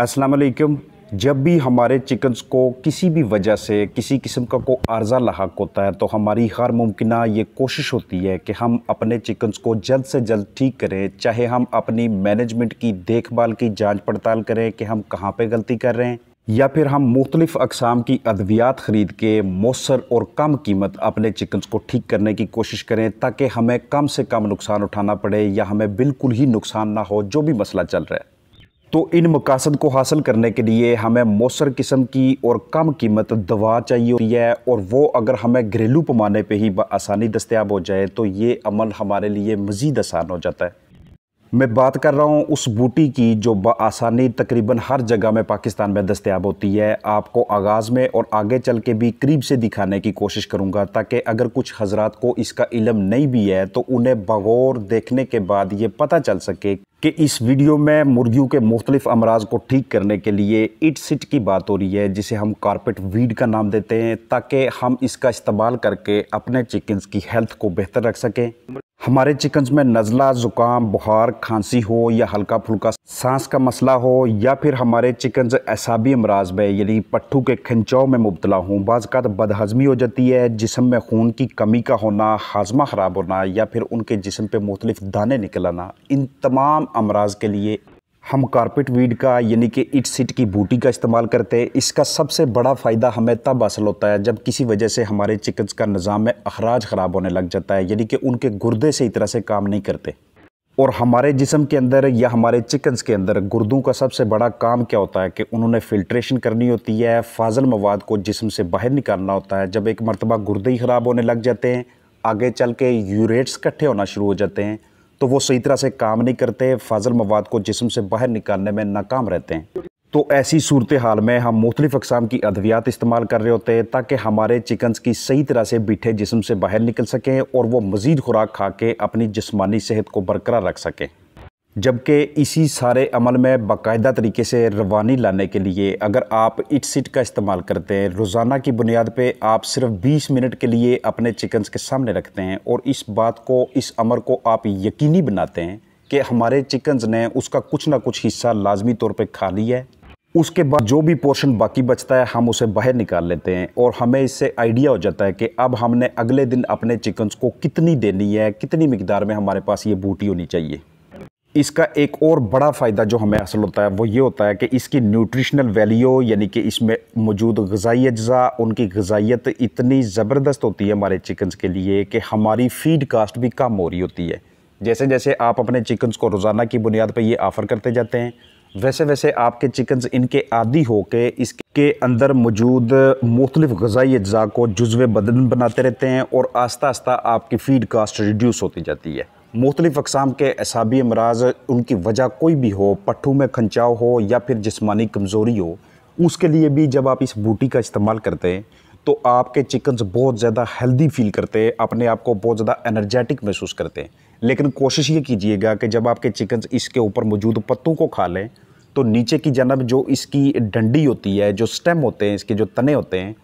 असलकम जब भी हमारे चिकन्स को किसी भी वजह से किसी किस्म का को आर्जा लाक होता है तो हमारी हर मुमकिन ये कोशिश होती है कि हम अपने चिकन्स को जल्द से जल्द ठीक करें चाहे हम अपनी मैनेजमेंट की देखभाल की जांच पड़ताल करें कि हम कहाँ पे गलती कर रहे हैं या फिर हम मुख्तलिफ़ अकसाम की अद्वियात ख़रीद के मौसर और कम कीमत अपने चिकन्स को ठीक करने की कोशिश करें ताकि हमें कम से कम नुकसान उठाना पड़े या हमें बिल्कुल ही नुकसान ना हो जो भी मसला चल रहा है तो इन मकासद को हासिल करने के लिए हमें मौसर किस्म की और कम कीमत दवा चाहिए होती है और वो अगर हमें घरेलू पैमाने पे ही आसानी दस्तियाब हो जाए तो ये अमल हमारे लिए मज़ीद आसान हो जाता है मैं बात कर रहा हूँ उस बूटी की जो आसानी तकरीबन हर जगह में पाकिस्तान में दस्तियाब होती है आपको आगाज़ में और आगे चल के भी करीब से दिखाने की कोशिश करूँगा ताकि अगर कुछ हजरात को इसका इलम नहीं भी है तो उन्हें बगौर देखने के बाद ये पता चल सके कि इस वीडियो में मुर्गियों के मुख्तलिफ़ अमराज को ठीक करने के लिए इट सिट की बात हो रही है जिसे हम कारपेट वीड का नाम देते हैं ताकि हम इसका इस्तेमाल करके अपने चिकन्स की हेल्थ को बेहतर रख सकें हमारे चिकन्स में नज़ला ज़ुकाम बुखार खांसी हो या हल्का फुल्का सांस का मसला हो या फिर हमारे चिकन्स एसाबी अमराज में यानी पट्टू के खिंचाव में मुबतला हूँ बाज़ात बदहजमी हो जाती है जिसम में खून की कमी का होना हाजमा ख़राब होना या फिर उनके जिसम पे मुख्तलिफ दाने निकल आना इन तमाम अमराज के लिए हम कारपेट वीड का यानी कि इट सीट की बूटी का इस्तेमाल करते हैं इसका सबसे बड़ा फ़ायदा हमें तब हासिल होता है जब किसी वजह से हमारे चिकन्स का निज़ाम में अखराज ख़राब होने लग जाता है यानी कि उनके गुर्दे से तरह से काम नहीं करते और हमारे जिसम के अंदर या हमारे चिकन्स के अंदर गुर्दों का सबसे बड़ा काम क्या होता है कि उन्होंने फ़िल्ट्रेशन करनी होती है फाजल मवाद को जिसम से बाहर निकालना होता है जब एक मरतबा गुर्दे ही ख़राब होने लग जाते हैं आगे चल के यूरेट्स इकट्ठे होना शुरू हो जाते हैं तो वो सही तरह से काम नहीं करते फाजल मवाद को जिसम से बाहर निकालने में नाकाम रहते हैं तो ऐसी सूरत हाल में हम मुख्तलिफ़ अकसाम की अद्वियात इस्तेमाल कर रहे होते हैं ताकि हमारे चिकन्स की सही तरह से बीठे जिसम से बाहर निकल सकें और वो मज़ीद खुराक खा के अपनी जिसमानी सेहत को बरकरार रख सकें जबकि इसी सारे अमल में बाकायदा तरीके से रवानी लाने के लिए अगर आप इट सिट का इस्तेमाल करते हैं रोज़ाना की बुनियाद पे आप सिर्फ 20 मिनट के लिए अपने चिकन्स के सामने रखते हैं और इस बात को इस अमर को आप यकीनी बनाते हैं कि हमारे चिकन्स ने उसका कुछ ना कुछ हिस्सा लाजमी तौर पर खा लिया है उसके बाद जो भी पोर्शन बाकी बचता है हम उसे बाहर निकाल लेते हैं और हमें इससे आइडिया हो जाता है कि अब हमने अगले दिन अपने चिकन्स को कितनी देनी है कितनी मकदार में हमारे पास ये बूटी होनी चाहिए इसका एक और बड़ा फ़ायदा जो हमें हासिल होता है वो ये होता है कि इसकी न्यूट्रिशनल वैल्यू यानी कि इसमें मौजूद गज़ाई अज्जा उनकी गज़ाइत इतनी ज़बरदस्त होती है हमारे चिकन्स के लिए कि हमारी फ़ीड कास्ट भी कम हो रही होती है जैसे जैसे आप अपने चिकन्स को रोज़ाना की बुनियाद पर ये ऑफ़र करते जाते हैं वैसे वैसे आपके चिकन्स इनके आदि होकर इसके अंदर मौजूद मुख्तलिफ गज़ाई अज्जा को जुज़व बदन बनाते रहते हैं और आस्ता आस्ता आपकी फ़ीड कास्ट रिड्यूस होती जाती है मुख्तलिफ़ अकसाम के असाबी अमराज उनकी वजह कोई भी हो पट्ठू में खंचाव हो या फिर जिसमानी कमज़ोरी हो उसके लिए भी जब आप इस बूटी का इस्तेमाल करते हैं तो आपके चिकन्स बहुत ज़्यादा हेल्दी फील करते हैं अपने आप को बहुत ज़्यादा एनर्जेटिक महसूस करते हैं लेकिन कोशिश ये कीजिएगा कि जब आपके चिकन्स इसके ऊपर मौजूद पत्तों को खा लें तो नीचे की जनब जो इसकी डंडी होती है जो स्टेम होते हैं इसके जो तने होते हैं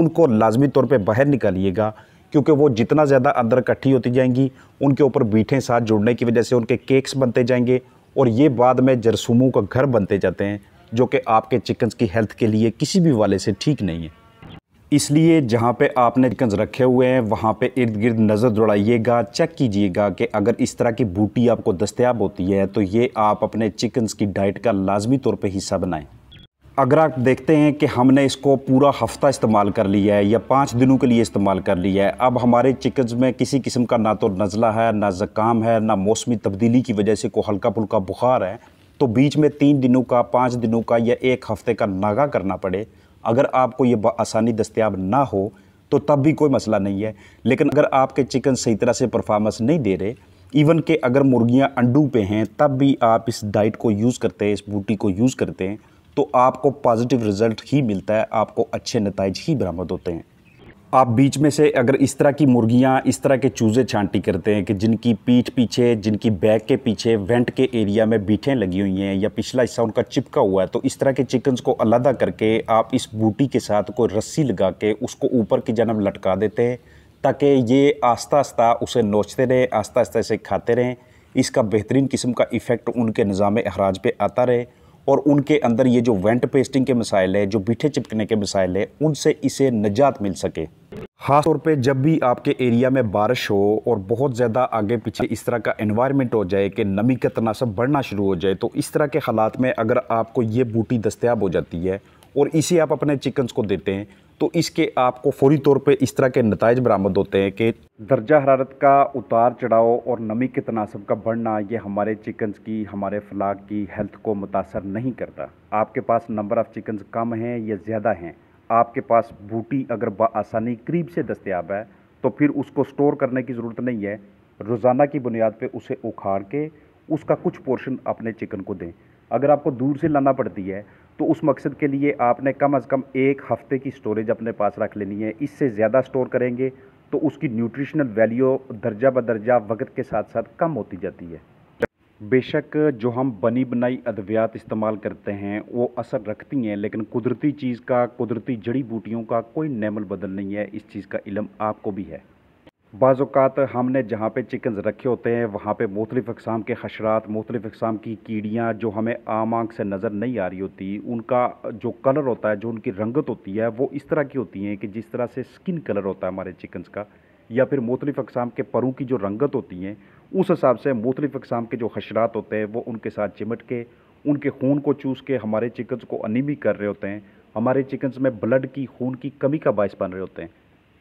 उनको लाजमी तौर पर बाहर निकालिएगा क्योंकि वो जितना ज़्यादा अंदर इकट्ठी होती जाएंगी उनके ऊपर बीठें साथ जुड़ने की वजह से उनके केक्स बनते जाएंगे और ये बाद में जरसूमों का घर बनते जाते हैं जो कि आपके चिकन्स की हेल्थ के लिए किसी भी वाले से ठीक नहीं है इसलिए जहाँ पे आपने चिकन्स रखे हुए हैं वहाँ पे इर्द गिर्द नज़र दौड़ाइएगा चेक कीजिएगा कि अगर इस तरह की बूटी आपको दस्तियाब होती है तो ये आप अपने चिकन्स की डाइट का लाजमी तौर पर हिस्सा बनाएं अगर आप देखते हैं कि हमने इसको पूरा हफ्ता इस्तेमाल कर लिया है या पाँच दिनों के लिए इस्तेमाल कर लिया है अब हमारे चिकन्स में किसी किस्म का ना तो नज़ला है ना ज़काम है ना मौसमी तब्दीली की वजह से को हल्का फुल्का बुखार है तो बीच में तीन दिनों का पाँच दिनों का या एक हफ़्ते का नागा करना पड़े अगर आपको ये आसानी दस्तियाब ना हो तो तब भी कोई मसला नहीं है लेकिन अगर आपके चिकन सही तरह से परफॉर्मेंस नहीं दे रहे इवन के अगर मुर्गियां अंडू पे हैं तब भी आप इस डाइट को यूज़ करते हैं इस बूटी को यूज़ करते हैं तो आपको पॉजिटिव रिज़ल्ट ही मिलता है आपको अच्छे नतज ही बरामद होते हैं आप बीच में से अगर इस तरह की मुर्गियाँ इस तरह के चूज़े छांटी करते हैं कि जिनकी पीठ पीछे जिनकी बैक के पीछे वेंट के एरिया में बीठें लगी हुई हैं या पिछला हिस्सा उनका चिपका हुआ है तो इस तरह के चिकन्स को अलहदा करके आप इस बूटी के साथ कोई रस्सी लगा के उसको ऊपर की जन्म लटका देते हैं ताकि ये आस्ता आस्ता उसे नोचते रहें आस्ता आस्ता इसे खाते रहें इसका बेहतरीन किस्म का इफ़ेक्ट उनके निज़ाम अहराज पर आता रहे और उनके अंदर ये जो वेंट पेस्टिंग के मिसाइल है जो बीठे चिपकने के मिसाइल है उनसे इसे निजात मिल सके खास तौर पे जब भी आपके एरिया में बारिश हो और बहुत ज़्यादा आगे पीछे इस तरह का इन्वायरमेंट हो जाए कि नमी का तनासब बढ़ना शुरू हो जाए तो इस तरह के हालात में अगर आपको ये बूटी दस्तियाब हो जाती है और इसे आप अपने चिकन्स को देते हैं तो इसके आपको फौरी तौर पे इस तरह के नतज बरामद होते हैं कि दर्जा हरारत का उतार चढ़ाव और नमी के तनासब का बढ़ना ये हमारे चिकन्स की हमारे फलाक की हेल्थ को मुतासर नहीं करता आपके पास नंबर ऑफ़ चिकन्स कम हैं या ज़्यादा हैं आपके पास बूटी अगर आसानी करीब से दस्तियाब है तो फिर उसको स्टोर करने की ज़रूरत नहीं है रोज़ाना की बुनियाद पर उसे उखाड़ के उसका कुछ पोर्शन अपने चिकन को दें अगर आपको दूर से लाना पड़ती है तो उस मकसद के लिए आपने कम अज़ कम एक हफ़्ते की स्टोरेज अपने पास रख लेनी है इससे ज़्यादा स्टोर करेंगे तो उसकी न्यूट्रिशनल वैल्यू दर्जा बदर्जा वक्त के साथ साथ कम होती जाती है बेशक जो हम बनी बनाई अद्वियात इस्तेमाल करते हैं वो असर रखती हैं लेकिन कुदरती चीज़ का कुदरती जड़ी बूटियों का कोई नमल बदल नहीं है इस चीज़ का इलम आपको भी है बाज़ात हमने जहाँ पे चिकन्स रखे होते हैं वहाँ पे मुख्तलिफ़ अकसाम के हशरात मुख्तलिफ़ अकसाम की कीड़ियाँ जो हमें आम आँख से नज़र नहीं आ रही होती उनका जो कलर होता है जो उनकी रंगत होती है वो इस तरह की होती हैं कि जिस तरह से स्किन कलर होता है हमारे चिकन्स का या फिर मुख्तलिफ़ अकसाम के परों की जो रंगत होती हैं उस हिसाब से मुख्तलिफ़ अकसाम के जो हशरात होते हैं वो उनके साथ चिमट के उनके खून को चूस के हमारे चिकन्स को अनिमी कर रहे होते हैं हमारे चिकन्स में ब्लड की खून की कमी का बायस बन रहे होते हैं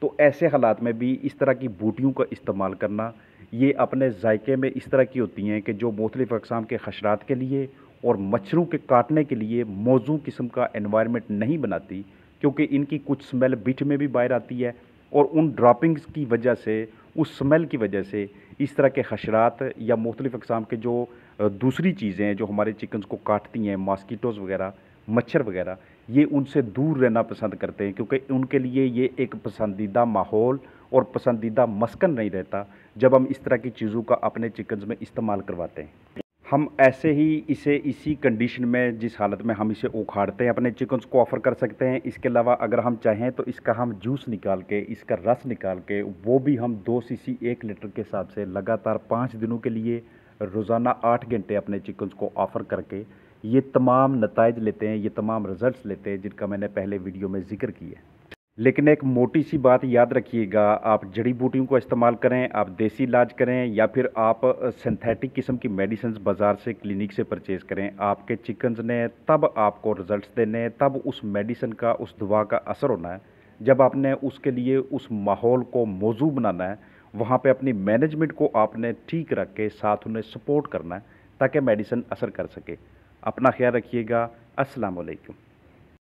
तो ऐसे हालात में भी इस तरह की बूटियों का इस्तेमाल करना ये अपने जायके में इस तरह की होती हैं कि जो मुख्तलिफ़ अकसाम के खशरात के लिए और मच्छरों के काटने के लिए मौजू किस्म का इन्वायरमेंट नहीं बनाती क्योंकि इनकी कुछ स्मेल बिट में भी बाहर आती है और उन ड्रापिंग्स की वजह से उस स्मेल की वजह से इस तरह के खशरात या मुख्तलिफ़ अकसाम के जो दूसरी चीज़ें हैं जो हमारे चिकन्स को काटती हैं मास्कीटोज़ वगैरह मच्छर वगैरह ये उनसे दूर रहना पसंद करते हैं क्योंकि उनके लिए ये एक पसंदीदा माहौल और पसंदीदा मस्कन नहीं रहता जब हम इस तरह की चीज़ों का अपने चिकन्स में इस्तेमाल करवाते हैं हम ऐसे ही इसे इसी कंडीशन में जिस हालत में हम इसे उखाड़ते हैं अपने चिकन्स को ऑफ़र कर सकते हैं इसके अलावा अगर हम चाहें तो इसका हम जूस निकाल के इसका रस निकाल के वो भी हम दो सीसी एक लीटर के हिसाब से लगातार पाँच दिनों के लिए रोज़ाना आठ घंटे अपने चिकन्स को ऑफ़र करके ये तमाम नतज लेते हैं ये तमाम रिज़ल्ट लेते हैं जिनका मैंने पहले वीडियो में ज़िक्र किया लेकिन एक मोटी सी बात याद रखिएगा आप जड़ी बूटियों का इस्तेमाल करें आप देसी इलाज करें या फिर आप सिंथेटिक किस्म की मेडिसिन बाज़ार से क्लिनिक से परचेज़ करें आपके चिकन्स ने तब आपको रिज़ल्ट देने तब उस मेडिसन का उस दवा का असर होना है जब आपने उसके लिए उस माहौल को मौजू बनाना है वहाँ पे अपनी मैनेजमेंट को आपने ठीक रख के साथ उन्हें सपोर्ट करना है ताकि मेडिसिन असर कर सके अपना ख्याल रखिएगा असलकम